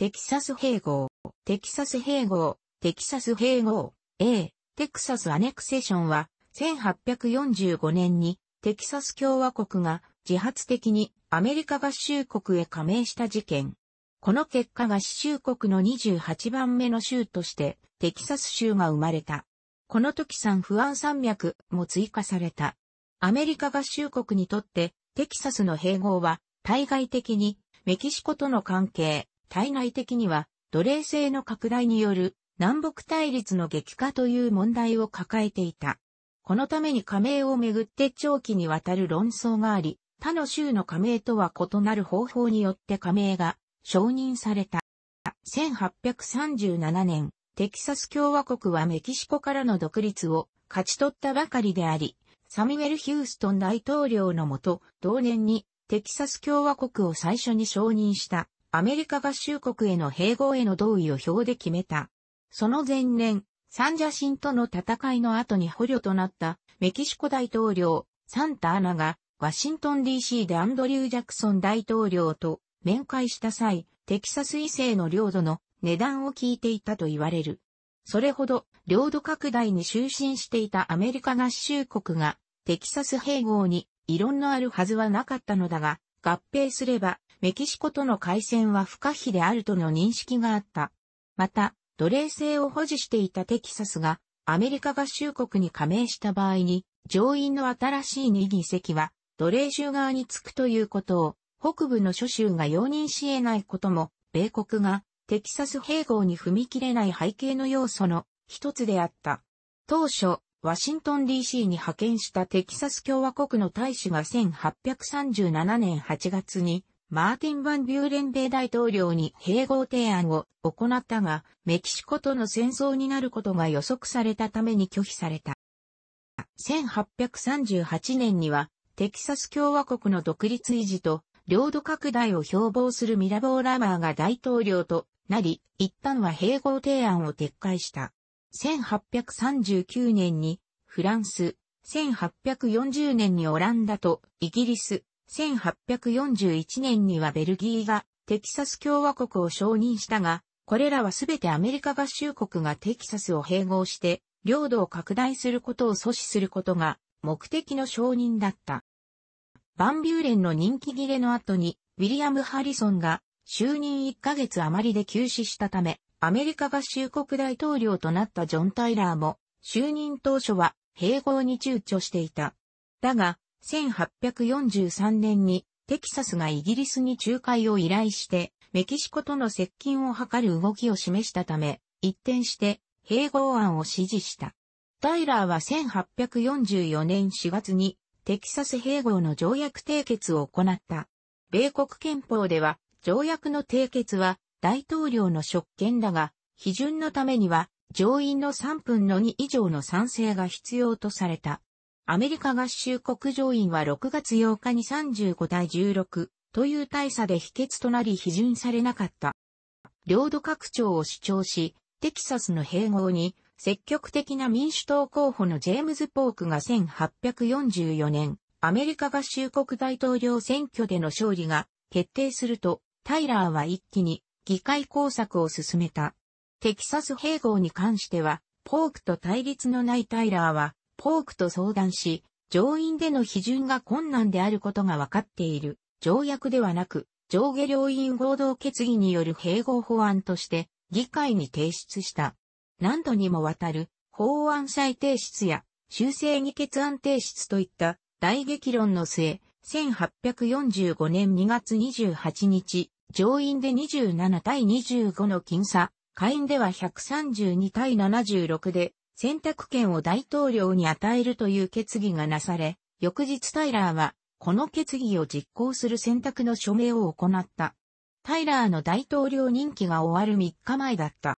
テキサス併合、テキサス併合、テキサス併合、A、テクサスアネクセションは、1845年に、テキサス共和国が自発的にアメリカ合衆国へ加盟した事件。この結果合衆国の28番目の州として、テキサス州が生まれた。この時サンフアン山脈も追加された。アメリカ合衆国にとって、テキサスの併合は、対外的にメキシコとの関係、対外的には奴隷制の拡大による南北対立の激化という問題を抱えていた。このために加盟をめぐって長期にわたる論争があり、他の州の加盟とは異なる方法によって加盟が承認された。1837年、テキサス共和国はメキシコからの独立を勝ち取ったばかりであり、サミュエル・ヒューストン大統領のもと、同年にテキサス共和国を最初に承認したアメリカ合衆国への併合への同意を表で決めた。その前年、サンジャシンとの戦いの後に捕虜となったメキシコ大統領、サンタアナが、ワシントン DC でアンドリュー・ジャクソン大統領と面会した際、テキサス異性の領土の値段を聞いていたと言われる。それほど領土拡大に就寝していたアメリカ合衆国がテキサス併合に異論のあるはずはなかったのだが、合併すればメキシコとの海戦は不可避であるとの認識があった。また、奴隷制を保持していたテキサスが、アメリカ合衆国に加盟した場合に、上院の新しい2議席は、奴隷州側につくということを、北部の諸州が容認し得ないことも、米国がテキサス併合に踏み切れない背景の要素の一つであった。当初、ワシントン DC に派遣したテキサス共和国の大使が1837年8月にマーティン・バン・ビューレン米大統領に併合提案を行ったが、メキシコとの戦争になることが予測されたために拒否された。1838年には、テキサス共和国の独立維持と領土拡大を標榜するミラボー・ラマーが大統領となり、一旦は併合提案を撤回した。1839年にフランス、1840年にオランダとイギリス、1841年にはベルギーがテキサス共和国を承認したが、これらはすべてアメリカ合衆国がテキサスを併合して、領土を拡大することを阻止することが目的の承認だった。バンビューレンの人気切れの後に、ウィリアム・ハリソンが就任1ヶ月余りで休止したため、アメリカ合衆国大統領となったジョン・タイラーも、就任当初は併合に躊躇していた。だが、1843年にテキサスがイギリスに仲介を依頼して、メキシコとの接近を図る動きを示したため、一転して併合案を支持した。タイラーは1844年4月にテキサス併合の条約締結を行った。米国憲法では条約の締結は大統領の職権だが、批准のためには上院の3分の2以上の賛成が必要とされた。アメリカ合衆国上院は6月8日に35対16という大差で否決となり批准されなかった。領土拡張を主張し、テキサスの併合に積極的な民主党候補のジェームズ・ポークが1844年、アメリカ合衆国大統領選挙での勝利が決定すると、タイラーは一気に議会工作を進めた。テキサス併合に関しては、ポークと対立のないタイラーは、ポークと相談し、上院での批准が困難であることが分かっている、条約ではなく、上下両院合同決議による併合法案として、議会に提出した。何度にもわたる、法案再提出や、修正議決案提出といった大激論の末、1845年2月28日、上院で27対25の僅差、下院では132対76で選択権を大統領に与えるという決議がなされ、翌日タイラーは、この決議を実行する選択の署名を行った。タイラーの大統領任期が終わる3日前だった。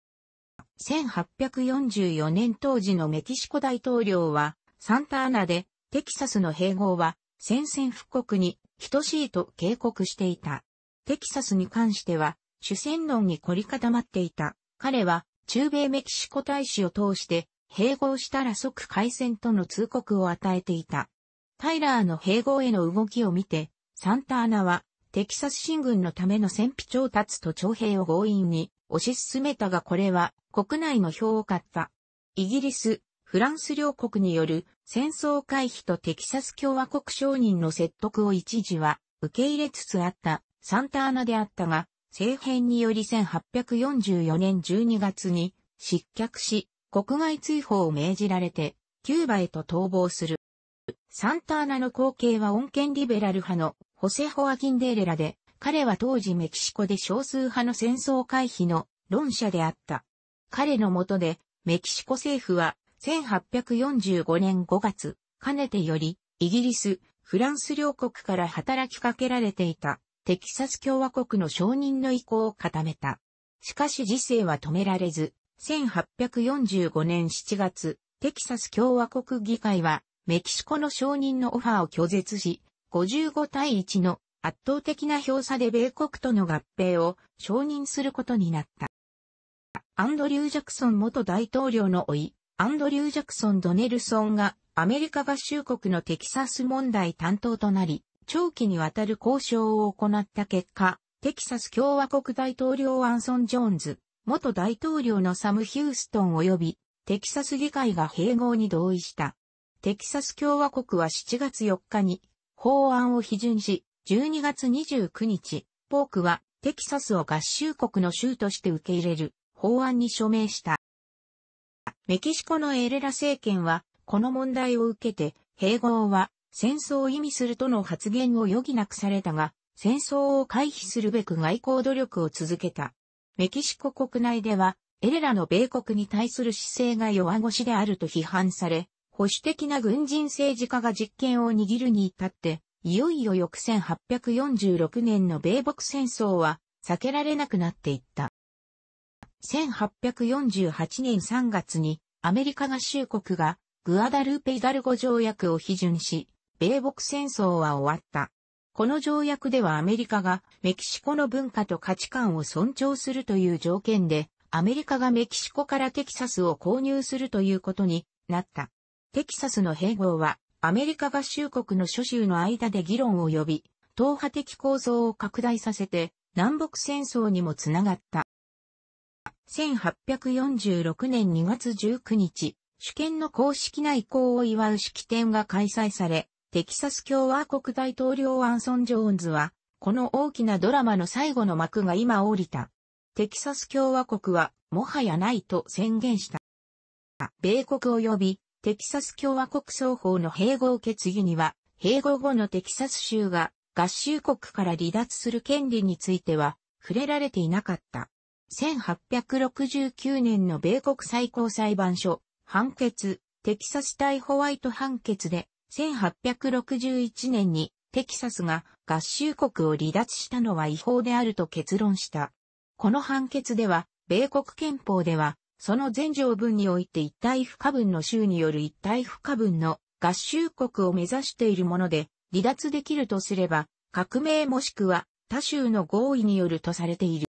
1844年当時のメキシコ大統領は、サンタアナで、テキサスの併合は、宣戦布告に等しいと警告していた。テキサスに関しては、主戦論に凝り固まっていた。彼は、中米メキシコ大使を通して、併合したら即開戦との通告を与えていた。タイラーの併合への動きを見て、サンタアナは、テキサス新軍のための戦費調達と徴兵を強引に推し進めたがこれは国内の票を買った。イギリス、フランス両国による戦争回避とテキサス共和国商人の説得を一時は受け入れつつあったサンタアナであったが、政変により1844年12月に失脚し、国外追放を命じられて、キューバへと逃亡する。サンターナの後継は穏健リベラル派のホセ・ホアキン・デーレラで、彼は当時メキシコで少数派の戦争回避の論者であった。彼の下で、メキシコ政府は1845年5月、かねてより、イギリス、フランス両国から働きかけられていた、テキサス共和国の承認の意向を固めた。しかし時勢は止められず、1845年7月、テキサス共和国議会は、メキシコの承認のオファーを拒絶し、55対1の圧倒的な票差で米国との合併を承認することになった。アンドリュー・ジャクソン元大統領の甥、アンドリュー・ジャクソン・ドネルソンがアメリカ合衆国のテキサス問題担当となり、長期にわたる交渉を行った結果、テキサス共和国大統領アンソン・ジョーンズ、元大統領のサム・ヒューストン及びテキサス議会が併合に同意した。テキサス共和国は7月4日に法案を批准し、12月29日、ポークはテキサスを合衆国の州として受け入れる法案に署名した。メキシコのエレラ政権はこの問題を受けて併合は戦争を意味するとの発言を余儀なくされたが、戦争を回避するべく外交努力を続けた。メキシコ国内では、エレラの米国に対する姿勢が弱腰であると批判され、保守的な軍人政治家が実権を握るに至って、いよいよ翌1846年の米国戦争は避けられなくなっていった。1848年3月にアメリカ合衆国がグアダルーペ・イダルゴ条約を批准し、米国戦争は終わった。この条約ではアメリカがメキシコの文化と価値観を尊重するという条件で、アメリカがメキシコからテキサスを購入するということになった。テキサスの併合は、アメリカ合衆国の諸州の間で議論を呼び、党派的構造を拡大させて、南北戦争にもつながった。1846年2月19日、主権の公式な移行を祝う式典が開催され、テキサス共和国大統領アンソン・ジョーンズは、この大きなドラマの最後の幕が今降りた。テキサス共和国は、もはやないと宣言した。米国及び、テキサス共和国双方の併合決議には、併合後のテキサス州が合衆国から離脱する権利については触れられていなかった。1869年の米国最高裁判所判決テキサス対ホワイト判決で1861年にテキサスが合衆国を離脱したのは違法であると結論した。この判決では、米国憲法では、その全条文において一体不可分の州による一体不可分の合衆国を目指しているもので、離脱できるとすれば、革命もしくは他州の合意によるとされている。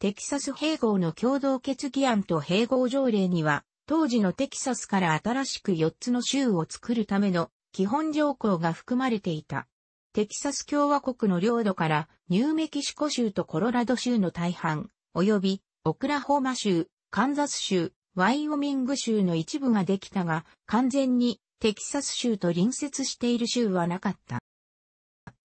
テキサス併合の共同決議案と併合条例には、当時のテキサスから新しく4つの州を作るための基本条項が含まれていた。テキサス共和国の領土からニューメキシコ州とコロラド州の大半、及びオクラホマ州、カンザス州、ワイオミング州の一部ができたが、完全にテキサス州と隣接している州はなかった。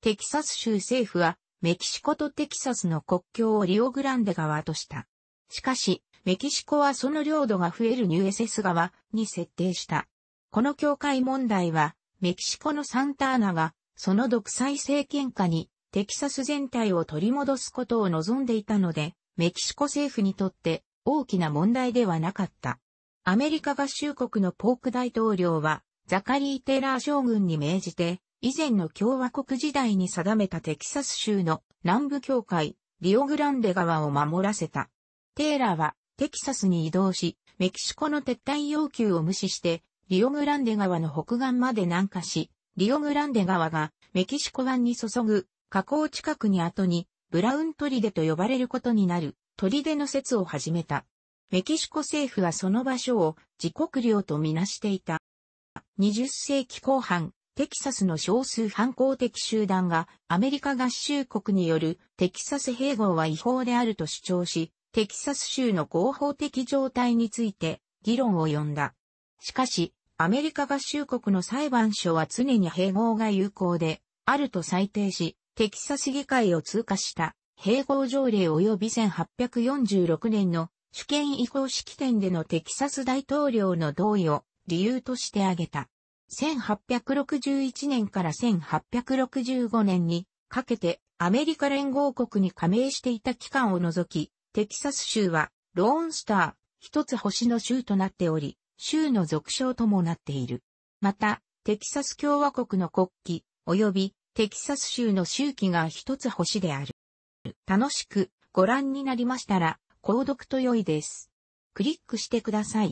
テキサス州政府はメキシコとテキサスの国境をリオグランデ川とした。しかし、メキシコはその領土が増えるニューエセス川に設定した。この境界問題はメキシコのサンターナが、その独裁政権下に、テキサス全体を取り戻すことを望んでいたので、メキシコ政府にとって大きな問題ではなかった。アメリカ合衆国のポーク大統領は、ザカリー・テラー将軍に命じて、以前の共和国時代に定めたテキサス州の南部境界、リオグランデ川を守らせた。テーラーはテキサスに移動し、メキシコの撤退要求を無視してリオグランデ川の北岸まで南下し、リオグランデ川がメキシコ湾に注ぐ河口近くに後にブラウントリデと呼ばれることになるトリデの説を始めた。メキシコ政府はその場所を自国領とみなしていた。20世紀後半、テキサスの少数反抗的集団がアメリカ合衆国によるテキサス併合は違法であると主張し、テキサス州の合法的状態について議論を呼んだ。しかし、アメリカ合衆国の裁判所は常に併合が有効で、あると裁定し、テキサス議会を通過した併合条例及び1846年の主権移行式典でのテキサス大統領の同意を理由として挙げた。1861年から1865年にかけてアメリカ連合国に加盟していた期間を除き、テキサス州はローンスター、一つ星の州となっており、州の俗称ともなっている。また、テキサス共和国の国旗、及びテキサス州の周期が一つ星である。楽しくご覧になりましたら、購読と良いです。クリックしてください。